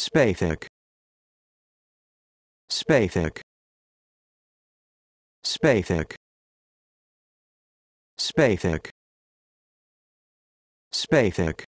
Spathic. Spathic. Spathic. Spathic. Spathic.